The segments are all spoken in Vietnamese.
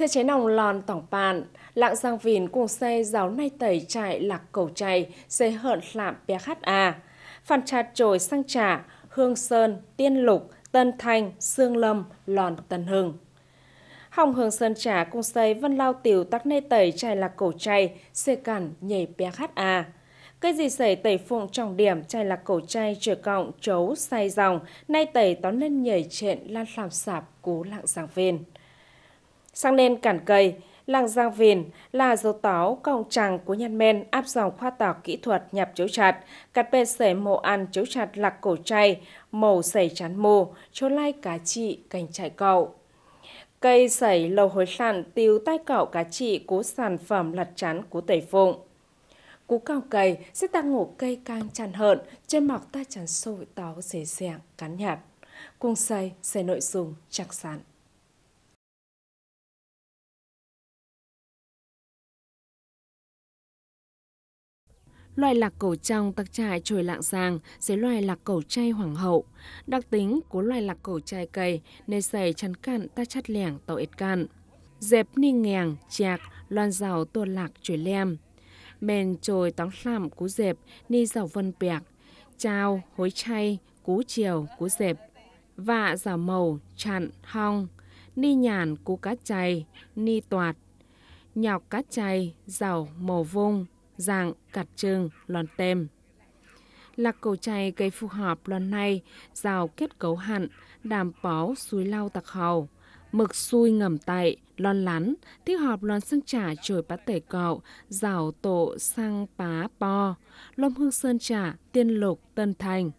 Thế chế nòng lòn tỏng bàn, lạng giang vìn cùng xe giáo nay tẩy trại lạc cầu chạy, xe hợn lạm PHA, phản trà trồi sang trà, hương sơn, tiên lục, tân thanh, sương lâm, lòn tân hưng. Hồng hương sơn trà cung xây vân lao tiểu tắc nay tẩy trài lạc cổ chay, xê cản nhảy PHA. Cây gì xảy tẩy phụng trọng điểm chai lạc cổ chay trở cộng chấu say dòng, nay tẩy tón lên nhảy trện lan làm sạp cú lạng giang viên. Sang nên Cản cây, làng Giang Vìn là dấu táo công tràng của nhân men áp dòng khoa tạc kỹ thuật nhập chấu chặt, cắt bê sể mộ ăn chấu chặt lạc cổ chay, màu sể chán mô, chỗ lai cá trị, cành chạy cậu. Cây sẩy lầu hối sạn tiêu tay cạo cá trị của sản phẩm lật chắn của tẩy phụng. Cú cao cây sẽ tăng ngủ cây càng tràn hợn, trên mọc ta chắn sôi táo dễ dàng, cắn nhạt. Cung xây, xây nội dung, chắc sẵn. Loài lạc cổ trong tắc trại trồi lạng giàng dưới loài lạc cổ chay hoàng hậu. Đặc tính của loài lạc cổ chay cây nên xảy chắn cạn ta chắt lẻng tàu ệt cạn. Dẹp ni ngàng, chạc, loan rào tuôn lạc trồi lem. Mền trồi tóng làm cú dẹp, ni rào vân bẹc. Chào, hối chay, cú chiều, cú dẹp. Vạ rào màu, chặn, hong. Ni nhàn, cú cá chay, ni toạt. Nhọc cá chay, rào màu vung dạng cạt trương lon tem. Lạc cầu chay cây phù hợp lon này, rào kết cấu hạn, đàm bó suối lau tạc hầu, mực xui ngầm tại, lon lắn, tích hợp lon sang trả trời bát tể cậu, rào tổ sang pá po, lom hương sơn trả, tiên lục, tân thành.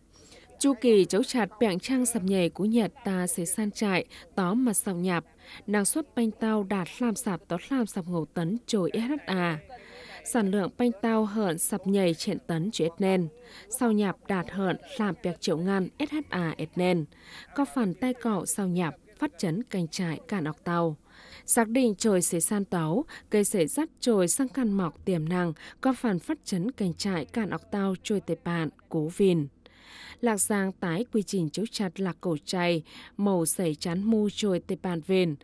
Chu kỳ chấu chặt bẹn trang sập nhảy của Nhật ta sẽ san trại, tó mặt sọc nhạp, năng suất banh tao đạt làm sạp tó làm sạp ngầu tấn trồi SHA sản lượng banh tao hợn sập nhầy trên tấn chứ etnen, sau nhạp đạt hợn làm việc triệu ngăn SHA etnen, có phần tay cọ sau nhạp phát chấn canh trại cạn ọc tàu. Xác định trời sẽ san tấu, cây sẽ dắt trời sang căn mọc tiềm năng, có phần phát chấn canh trại cạn ọc tàu trôi tệ bạn, cố vìn. Lạc Giang tái quy trình chấu chặt lạc cổ chay, màu sẩy chán mu trôi tê bàn vền,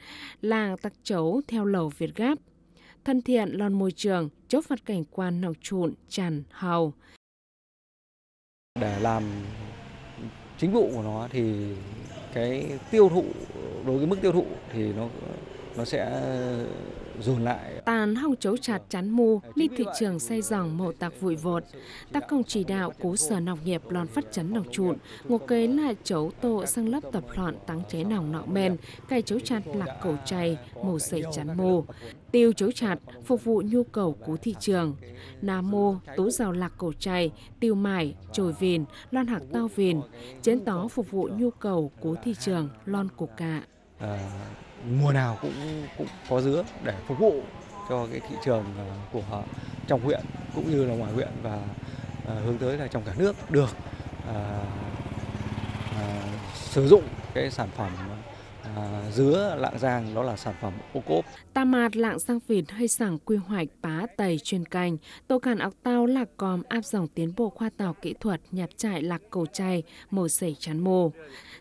làng tắc chấu theo lầu Việt Gáp, thân thiện lon môi trường, chốt phát cảnh quan nọc trụn, tràn, hào. Để làm chính vụ của nó thì cái tiêu thụ đối với mức tiêu thụ thì nó nó sẽ dồn lại. Tàn hong chấu chặt chắn mu, đi thị trường xây dòng màu tạc vùi vột. Tác công chỉ đạo cố sở nọc nghiệp lòn phát chấn đồng trụn, ngô kế là chấu tô sang lớp tập loạn tăng chế nòng nọ men, cây chấu chặt lạc cổ chay, mổ sấy chắn mu. Tiêu chấu chặt phục vụ nhu cầu của thị trường. Nam mô, tố rào lạc cổ chay, tiêu mải, trồi vìn, lon hạc tao vìn. Chén tó phục vụ nhu cầu của thị trường, lon cục cạ. À, mùa nào cũng cũng có dứa để phục vụ cho cái thị trường ờ, của trong huyện cũng như là ngoài huyện và ờ, hướng tới là trong cả nước được à, à, sử dụng cái sản phẩm à, dứa lạng giang đó là sản phẩm ô cốp. Tà mạt lạng giang vịt hay sảng quy hoạch bá tẩy chuyên canh, tổ càn ốc tao lạc còm áp dòng tiến bộ khoa tạo kỹ thuật nhập trại lạc cầu chay, mổ sẩy chắn mô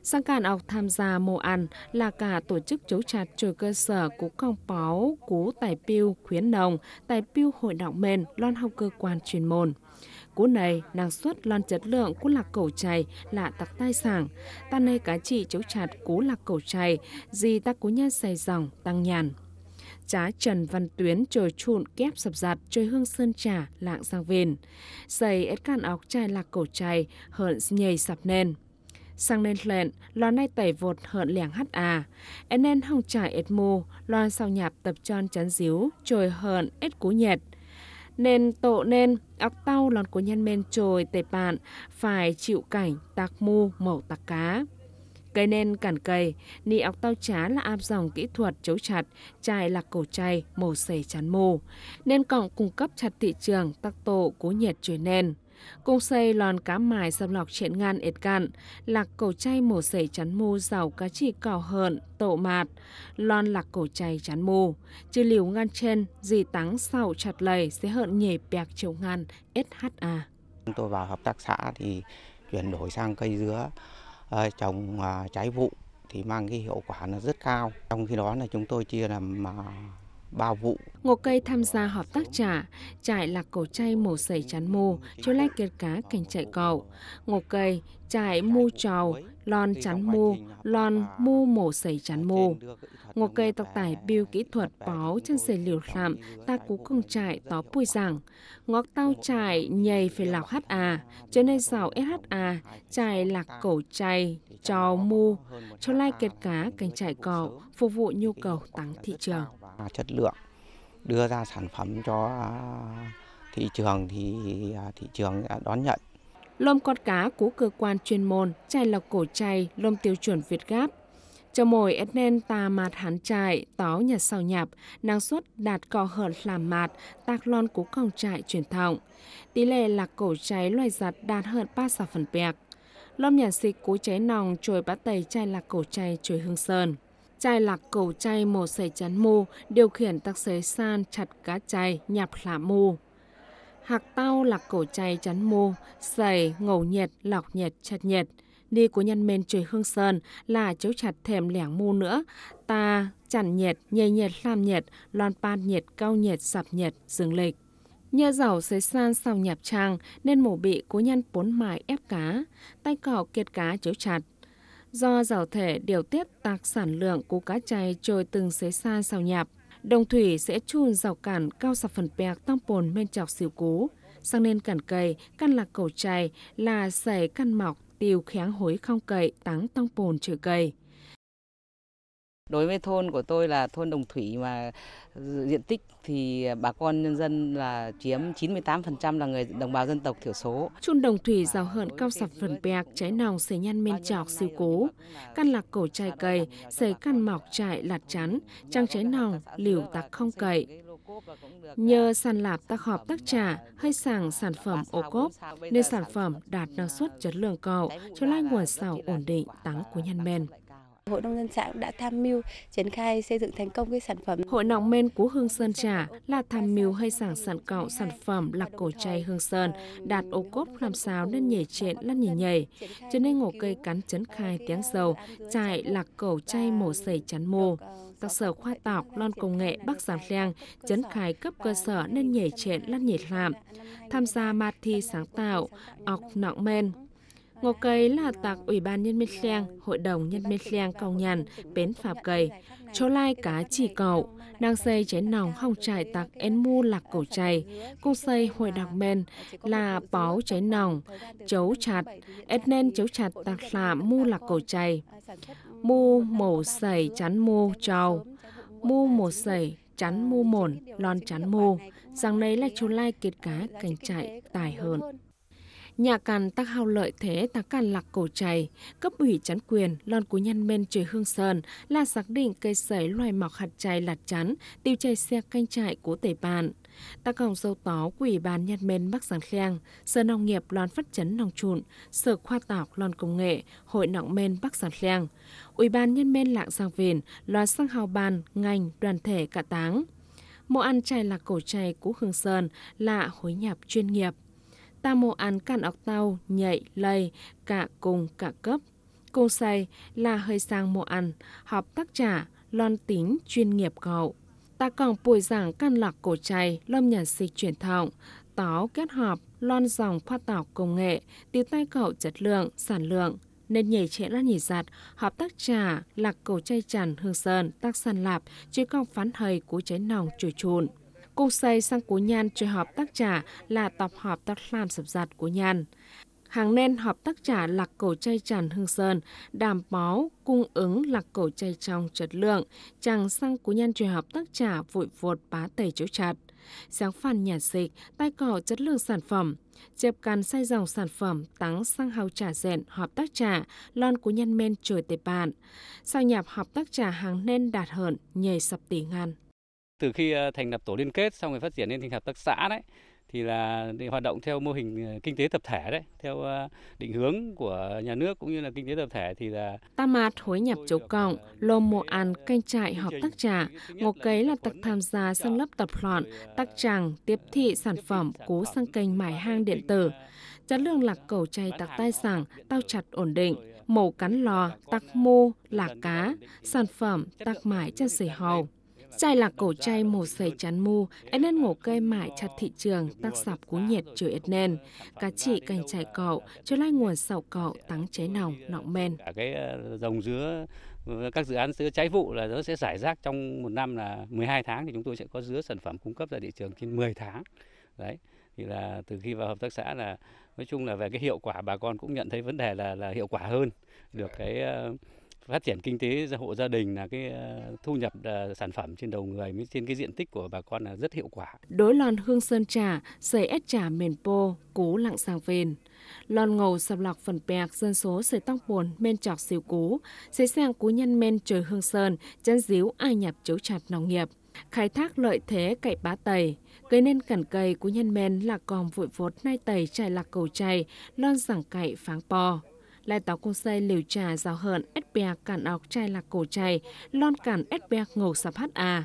Sang càn ốc tham gia mô ăn là cả tổ chức chấu chặt trời cơ sở cú công báo, cú tài piêu khuyến nồng, tài piêu hội đạo mền, loan học cơ quan chuyên môn cú này năng suất lon chất lượng cú lạc cầu chày là tặc tai sảng ta nay cá trị chấu chặt cú lạc cầu chày gì ta cú nha xài dòng tăng nhàn Trá Trần Văn Tuyến trời trụn kép sập giặt chơi hương sơn trà lạng sang vền. Giày ép can óc chai lạc cổ chai hợn nhầy sập nên. Sang nên lẹn, lo nay tẩy vột hợn lẻng hát à. Ế nên hồng trải ết mù, lo sau nhạp tập tròn chắn díu, trời hợn ết cú nhẹt nên tộ nên ốc tao lòn của nhân men trồi tề bạn phải chịu cảnh tạc mu mẩu tạc cá. Cây nên cản cây, nị ốc tao trá là áp dòng kỹ thuật chấu chặt, chai là cổ chay, màu xề chán mù. Nên cộng cung cấp chặt thị trường tắc tổ cố nhiệt chuyển nền cung xây lòn cá mài xâm lọc chuyện ngan ệt cạn, lạc cổ chay mổ sể chắn mu giàu cá chỉ cỏ hợn, tổ mạt, lon lạc cổ chay chắn mu Chứ liều ngan trên, dì tắng sau chặt lầy sẽ hợn nhảy bẹc châu ngăn, SHA. Tôi vào hợp tác xã thì chuyển đổi sang cây dứa ờ, trồng ờ, trái vụ thì mang cái hiệu quả nó rất cao. Trong khi đó là chúng tôi chia làm ờ, bao vụ. Ngô Cây tham gia hợp tác trả, trại là cổ chay mổ sẩy chắn mù, cho lai kiệt cá cảnh chạy cầu. Ngô Cây, trại mu trầu, lon chắn mô, lon mu mổ sẩy chắn mô. Ngô cây tộc tải biêu kỹ thuật bó chân sề liều khảm, ta cú công trại tó bùi rằng. Ngọc tao trại nhầy phải lọc hát à, cho nên giàu SHA, trại lạc cổ chay, cho mu, cho lai kết cá cành trại cỏ, phục vụ nhu cầu tăng thị trường. Chất lượng đưa ra sản phẩm cho thị trường thì à, thị trường đã à, đón nhận lôm con cá của cơ quan chuyên môn, chai lọc cổ chay, lôm tiêu chuẩn Việt Gáp. Cho mồi ép nên tà mạt hán trại, tó nhà sau nhạp, năng suất đạt cò hợt làm mạt, tạc lon của còng trại truyền thọng. Tỷ lệ lạc cổ cháy loài giặt đạt hơn hợt phần bẹc. Lom nhà xịt cú cháy nòng trồi bát tầy chai lạc cổ chay trồi hương sơn. Chai lạc cổ chay mổ sợi chắn mù, điều khiển tắc xế san chặt cá chay, nhạp lạ mù hạc tao lạc cổ chay chắn mô, sầy, ngầu nhiệt, lọc nhiệt, chặt nhiệt. Đi của nhân men trời hương sơn là chấu chặt thèm lẻng mu nữa. Ta chằn nhiệt, nhây nhiệt, lam nhiệt, loan pan nhiệt, cao nhiệt, sập nhiệt, dương lịch. Nhờ giàu xế san sau nhạp trang nên mổ bị cố nhân bốn mài ép cá, tay cỏ kiệt cá chấu chặt. Do giàu thể điều tiết tạc sản lượng của cá chay trôi từng xế san sau nhạp, Đồng thủy sẽ chun rào cản cao sập phần pẹc tam bồn men chọc xỉu cố, Sang nên cản cầy, căn lạc cầu chày là sẻ căn mọc tiêu kháng hối không cậy táng tông bồn chữ cầy. Đối với thôn của tôi là thôn Đồng Thủy mà diện tích thì bà con nhân dân là chiếm 98% là người đồng bào dân tộc thiểu số. Chun Đồng Thủy giàu hơn cao sập phần bẹc, trái nòng xế nhăn men trọc siêu cố. Căn lạc cổ chai cầy, xế căn mọc trại lạt chắn, trang trái nòng, liều tạc không cậy. Nhờ sàn lạp tác họp tác trà hay sàng sản phẩm ô cốp, nên sản phẩm đạt năng suất chất lượng cao cho lai nguồn sầu ổn định tắng của nhân men. Hội nông dân xã đã tham mưu triển khai xây dựng thành công cái sản phẩm. Hội nọng men của Hương Sơn Trà là tham mưu hay sản sản cạo sản phẩm là cổ chay Hương Sơn, đạt ô cốp làm sao nên nhảy trên lăn nhảy nhảy. Cho nên ngổ cây cắn chấn khai tiếng dầu, chạy là cổ chay mổ sẩy chắn mô. Các sở khoa tạo lon công nghệ Bắc Giang Leng chấn khai cấp cơ sở nên nhảy trên lăn nhảy làm. Tham gia mặt thi sáng tạo, ọc nọng men, Ngô cây là tạc Ủy ban Nhân minh Seng, Hội đồng Nhân minh Seng cầu nhận, bến phạp cây. Chỗ lai cá chỉ cầu, đang xây chế nòng hồng trải tạc en mu lạc cổ chày, cung xây hội đặc men là báu chế nòng, chấu chặt, et nên chấu chặt tạc là mu lạc cổ chày. Mu mổ sẩy chắn mu trầu, mu mổ sẩy chắn mu mồn, lon chắn mu. Rằng đấy là chỗ lai kiệt cá cảnh chạy tài hơn nhà càn tắc hao lợi thế tắc càn lạc cổ chày, cấp ủy chắn quyền, lon của nhân men trời hương sơn, là xác định cây sấy loài mọc hạt chày lạt chắn, tiêu chày xe canh trại của tề bàn. Tắc hồng dâu tó quỷ bàn nhân men bắc giáng kheng, sở nông nghiệp lon phát chấn nông trụn, sở khoa tạo lon công nghệ, hội nọng men bắc giáng kheng. Ủy ban nhân men lạng giang vền, loan sang hào bàn, ngành, đoàn thể cả táng. Mô ăn chay lạc cổ chay của Hương Sơn là hối nhạp chuyên nghiệp, ta mô ăn cản ọc tàu, nhạy, lầy, cả cùng, cả cấp. Cô say là hơi sang mô ăn, họp tác trả, lon tính, chuyên nghiệp cậu. Ta còn bồi giảng căn lạc cổ chay, lâm nhà dịch truyền thọng, táo kết hợp, lon dòng khoa tạo công nghệ, từ tay cậu chất lượng, sản lượng, nên nhảy trẻ ra nhảy giặt, hợp tác trà, lạc cầu chay tràn hương sơn, tác sàn lạp, chứ còn phán hầy cú cháy nòng trùi trùn. Cung xây sang cố nhan chơi họp tác trả là tập họp tác làm sập giặt cú nhan. Hàng nên họp tác trả lạc cổ chay tràn hương sơn, đảm báo cung ứng lạc cổ chay trong chất lượng, chàng sang cố nhan chơi họp tác trả vội vột bá tẩy chỗ chặt sáng phản nhà dịch, tay cỏ chất lượng sản phẩm. Chẹp càn say dòng sản phẩm tắng sang hào trà rèn hợp tác trà lon của nhân men trời tệ bạn. Sao nhạp hợp tác trà hàng nên đạt hởn, nhảy sập tỷ ngàn. Từ khi ờ, thành lập tổ liên kết xong rồi phát triển lên thành hợp tác xã đấy thì là để hoạt động theo mô hình ờ, kinh tế tập thể đấy, theo ờ, định hướng của nhà nước cũng như là kinh tế tập thể thì là ta mạt hối nhập chỗ cộng, lôm mô ăn canh trại hợp tác trà, ngô cấy là tặc tham gia sân lớp tập loạn, tắc tràng, tiếp thị sản phẩm cố sang kênh mải hang điện tử. chất lượng lạc cầu chay tặc tài sản, tao chặt ổn định, màu cắn lò, tặc mô, lạc cá, sản phẩm, tặc mải chân sỉ hầu. Chai là cổ chay màu sầy chán mu, anh nên ngổ cây mãi chặt thị trường tác sạp cú nhiệt chửi ết nên. Cá trị cành chải cậu, cho lai nguồn sầu cậu tắng chế nòng, nọng men. Cái ờ, dòng dứa ờ, các dự án dứa trái vụ là nó sẽ giải rác trong một năm là 12 tháng thì chúng tôi sẽ có dứa sản phẩm cung cấp ra thị trường trên 10 tháng. Đấy, thì là từ khi vào hợp tác xã là nói chung là về cái hiệu quả bà con cũng nhận thấy vấn đề là là hiệu quả hơn được cái uh, phát triển kinh tế hộ gia đình là cái ờ, thu nhập ờ, sản phẩm trên đầu người trên cái diện tích của bà con là rất hiệu quả. Đối lon hương sơn trà, sợi ép trà mền pô, cú lặng sang phên. lon ngầu sập lọc phần pẹc dân số sợi tóc buồn men trọc xìu cú, sấy sang cú nhân men trời hương sơn, chân díu ai nhập chấu chặt nông nghiệp khai thác lợi thế cậy bá tẩy, gây nên cẩn cây của nhân men là còn vội vốt nai tẩy trải lạc cầu chày lon giảng cậy pháng po. Lai táo cô xe liều trà rào hận SPA cản ọc chai lạc cổ chai, lon cản SPA ngổ sạp hát à.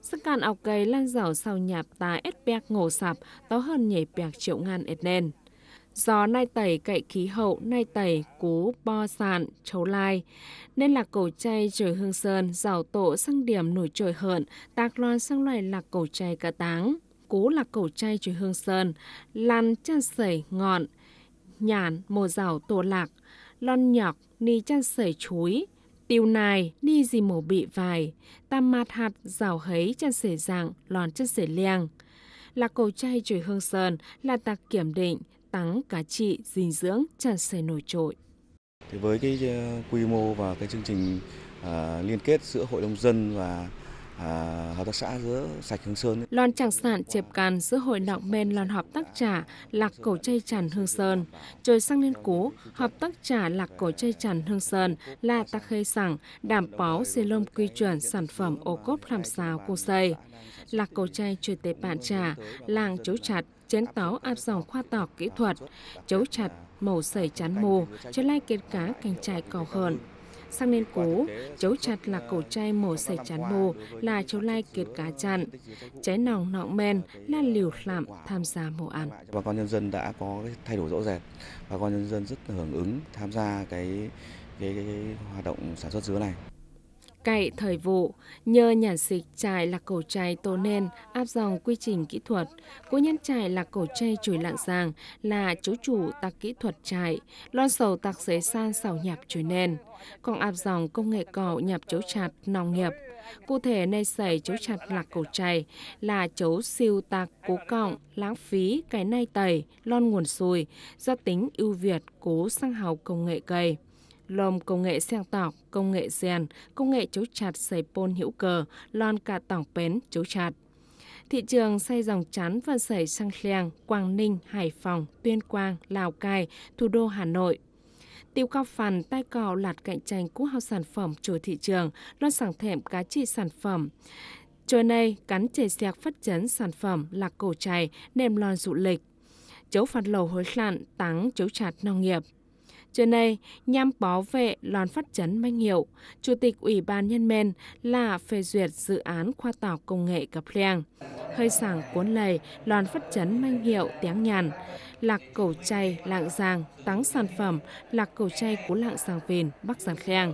Sức cản ọc cây lan rào sau nhạp tà SPA ngổ sạp, táo hơn nhảy bạc triệu ngàn ẹt nền. gió nai tẩy cậy khí hậu, nai tẩy, cú, bo sàn, chấu lai. Nên lạc cổ chay trời hương sơn, rào tổ sang điểm nổi trời hợn, tạc loan sang loài lạc cổ chay cả táng. Cú lạc cổ chay trời hương sơn, lăn chan sẩy ngọn, nhàn mồ rào tổ lạc, lon nhọc ni chăn sể chuối, tiêu nài ni gì mổ bị vài, tam mạt hạt rào hấy chăn sể dạng lon chăn sể liang. Là cầu chay trời hương sơn là tạc kiểm định, tắng cá trị, dinh dưỡng chăn sể nổi trội. với cái ờ, quy mô và cái chương trình ờ, liên kết giữa hội nông dân và À, hợp tác xã giữa sạch Hương Sơn. Lon chẳng sản chệp càn giữa hội nọng men lon hợp tác trà lạc cổ chay tràn Hương Sơn. Trời sang nên cố hợp tác trà lạc cổ chay tràn Hương Sơn là ta khê sẵn đảm bảo xe lông quy chuẩn sản phẩm ô cốp làm sao cô xây. Lạc cổ chay truyền tế bản trà làng chấu chặt, chén táo áp dòng khoa tỏ kỹ thuật, chấu chặt, màu sẩy chán mù, cho lai kết cá cành trại cỏ hờn, sang nên cố, chấu chặt là cổ trai màu sẻ chán bồ, là chấu lai kiệt cá chặn, cháy nòng nọng men, là liều lạm tham gia mổ ăn. Bà con nhân dân đã có cái thay đổi rõ rệt, bà con nhân dân rất hưởng ứng tham gia cái cái, cái, cái hoạt động sản xuất dứa này cậy thời vụ, nhờ nhản xịt trải lạc cổ chai tô nên áp dòng quy trình kỹ thuật. Cố nhân trải lạc cổ chay chùi lạng giàng là chú chủ tạc kỹ thuật trải, lon sầu tạc giấy san xào nhạp chùi nền. Còn áp dòng công nghệ cỏ nhạp chấu chặt nòng nghiệp. Cụ thể nơi xảy chấu chặt lạc cổ chay là chấu siêu tạc cố cọng, lãng phí, cái nay tẩy, lon nguồn sùi, do tính ưu việt cố sang hào công nghệ cây lồm công nghệ xeng tọc, công nghệ rèn, công nghệ chấu chặt sấy pôn hữu cơ, lon cả tỏng pén chấu chặt. Thị trường xây dòng chắn và sấy sang leng, Quảng Ninh, Hải Phòng, Tuyên Quang, Lào Cai, thủ đô Hà Nội. Tiêu cao phàn, tai cò lạt cạnh tranh cú hao sản phẩm chủ thị trường, lon sản thèm cá trị sản phẩm. Trôi nay, cắn chề xẹc phát chấn sản phẩm là cổ chày, nềm lon dụ lịch. Chấu phạt lầu hối lạn, tắng chấu chặt nông nghiệp. Trưa nay, nhằm bảo vệ lòn phát chấn Manh Hiệu, Chủ tịch Ủy ban Nhân men là phê duyệt dự án khoa tạo công nghệ cập liang. Hơi sảng cuốn lầy, lòn phát chấn Manh Hiệu tiếng nhàn. Lạc cầu chay lạng giang, tắng sản phẩm, lạc cầu chay của lạng giang vền, bắc giang khang.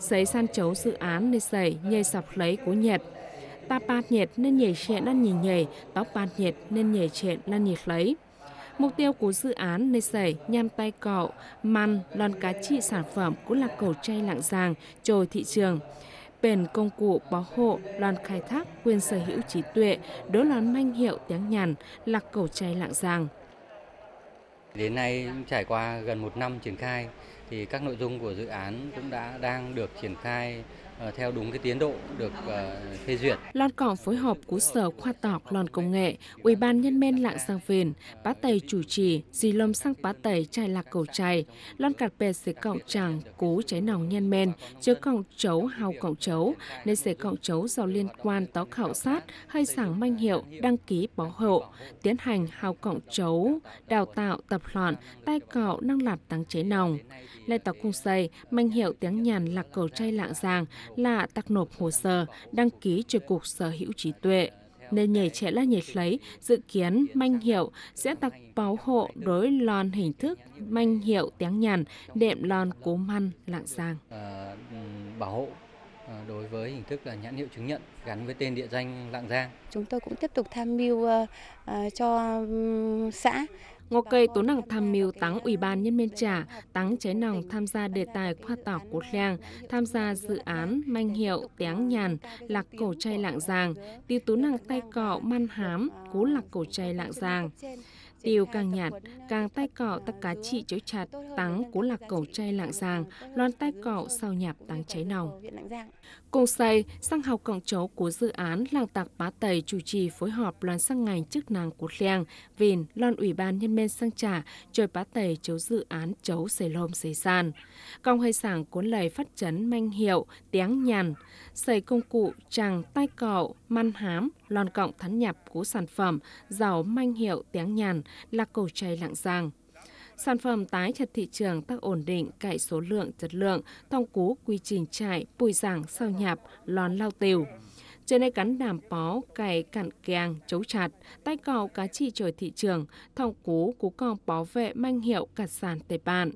Sấy san chấu dự án nơi sẩy, nhây sập lấy cố nhiệt, ta bát nhiệt nên nhảy chuyện ăn nhì nhảy, tóc bát nhiệt nên nhảy chuyện ăn nhảy lấy. Mục tiêu của dự án nơi sẩy nhằm tay cọ, măn, lon cá trị sản phẩm cũng là cầu chay lạng giàng trồi thị trường. Bền công cụ bảo hộ, lon khai thác quyền sở hữu trí tuệ, đối lon manh hiệu tiếng nhàn là cầu chay lạng giàng. Đến nay trải qua gần một năm triển khai thì các nội dung của dự án cũng đã đang được triển khai Ờ, theo đúng cái tiến độ được ờ, phê duyệt. Lon Cỏng phối hợp của Sở Khoa học Lon Công nghệ, Ủy ban Nhân men Lạng Sang Phền, Bá Tày chủ trì, Dì Lâm Sang Bá Tày Chai Lạc Cầu Chai, Lon Cạt Bè Sế Cọng Tràng, Cố Cháy Nòng Nhân men, chứa Cọng Chấu Hào Cọng Chấu, Nên Sế Cọng Chấu do liên quan tới khảo sát hay sảng manh hiệu đăng ký bảo hộ, tiến hành hào cọng chấu, đào tạo tập loạn, tay cạo năng lạt tăng cháy nòng. Lê tàu cung xây, manh hiệu tiếng nhàn lạc cầu trai lạng giàng là tác nộp hồ sơ đăng ký trực cục sở hữu trí tuệ. Nên nhảy trẻ là nhảy lấy, dự kiến manh hiệu sẽ tặc bảo hộ đối lon hình thức manh hiệu tiếng nhàn, đệm lon cố măn lạng giang. Ờ, bảo hộ ờ, đối với hình thức là nhãn hiệu chứng nhận gắn với tên địa danh Lạng Giang. Chúng tôi cũng tiếp tục tham mưu ờ, cho xã Ngô cây tố năng tham mưu tăng Ủy ban Nhân Miên Trả, tăng cháy nòng tham gia đề tài khoa tỏ cốt làng, tham gia dự án manh hiệu tiếng nhàn, lạc cổ chay lạng giàng, tiêu tố năng tay cọ man hám, cú lạc cổ chay lạng giàng tiêu càng nhạt, càng tay cọ tắc cá trị chối chặt, tắng cố lạc cầu chay lạng giàng, loan tay cọ sao nhạp tắng cháy nòng. Cùng xây, sang học cộng chấu của dự án làng tạc bá tầy chủ trì phối họp loan sang ngành chức năng của Leng, Vìn, loan ủy ban nhân men sang trả, trời bá tầy chấu dự án chấu xây lôm xây sàn. Công hay sảng cuốn lời phát chấn manh hiệu, tiếng nhàn, xây công cụ, tràng tay cọ, man hám, lon cọng thắn nhập của sản phẩm giàu manh hiệu tiếng nhàn là cổ chay lạng giang. Sản phẩm tái chặt thị trường tác ổn định cải số lượng chất lượng thông cú quy trình chạy, bùi giảng sao nhạp lon lao tiều. Trên đây cắn đàm bó cày cặn kèng chấu chặt, tay cò cá trị trời thị trường, thông cú cú con bó vệ manh hiệu cả sàn tề bàn.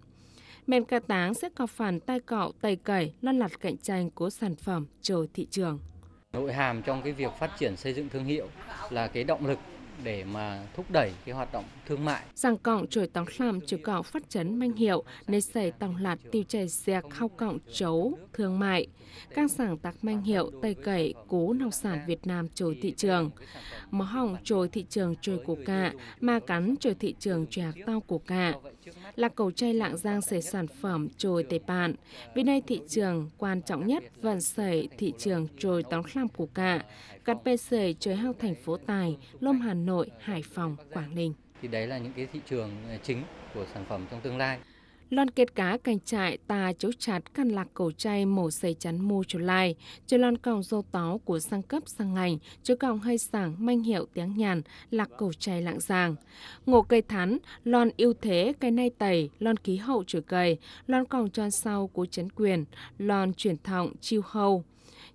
Men ca táng sẽ có phần tay cọ tay cẩy lăn lặt cạnh tranh của sản phẩm trời thị trường. Nội hàm trong cái việc phát triển xây dựng thương hiệu là cái động lực để mà thúc đẩy cái hoạt động thương mại. Giang cọng trời tóng làm chiều cọng phát chấn manh hiệu, nơi xảy tòng lạt tiêu chảy dẹc khao cọng chấu, thương mại. Cang sản tạc manh hiệu tây cẩy cố nông sản Việt Nam trồi thị trường. Mó hỏng trồi thị trường trồi của cạ ma cắn trồi thị trường trồi hạc tao của cả. Là cầu chay lạng giang xảy sản phẩm trồi tây bạn. Vì đây thị trường quan trọng nhất vẫn xảy thị trường trồi tóng làm của cạ cắt bê xảy trồi hao thành phố Tài, Lôm Hà Nội, Hải Phòng, Quảng Ninh thì đấy là những cái thị trường ờ, chính của sản phẩm trong tương lai. Lon kết cá cành trại tà chấu chặt căn lạc cầu chay mổ xây chắn mô chủ lai, chơi lon còng dâu táo của sang cấp sang ngành, chơi còng hay sảng manh hiệu tiếng nhàn, lạc cầu chay lạng giàng. Ngộ cây thắn, lon yêu thế cây nay tẩy, lon khí hậu chữa cây, lon còng tròn sau của chấn quyền, lon chuyển thọng chiêu hầu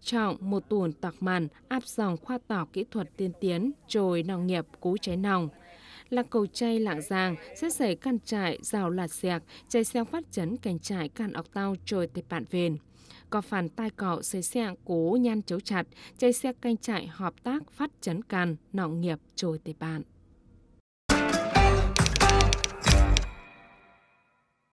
trọng một tuần tạc màn áp dòng khoa tỏ kỹ thuật tiên tiến trồi nòng nghiệp cú cháy nòng là cầu chay lạng giang, sẽ xảy căn trại, rào lạt xẹc, chay xeo phát chấn cành trại càn ọc tao trôi tệp bạn vền. Có phản tai cọ xây xe cố nhan chấu chặt, chay xe canh trại hợp tác phát chấn càn nọng nghiệp trồi tệp bạn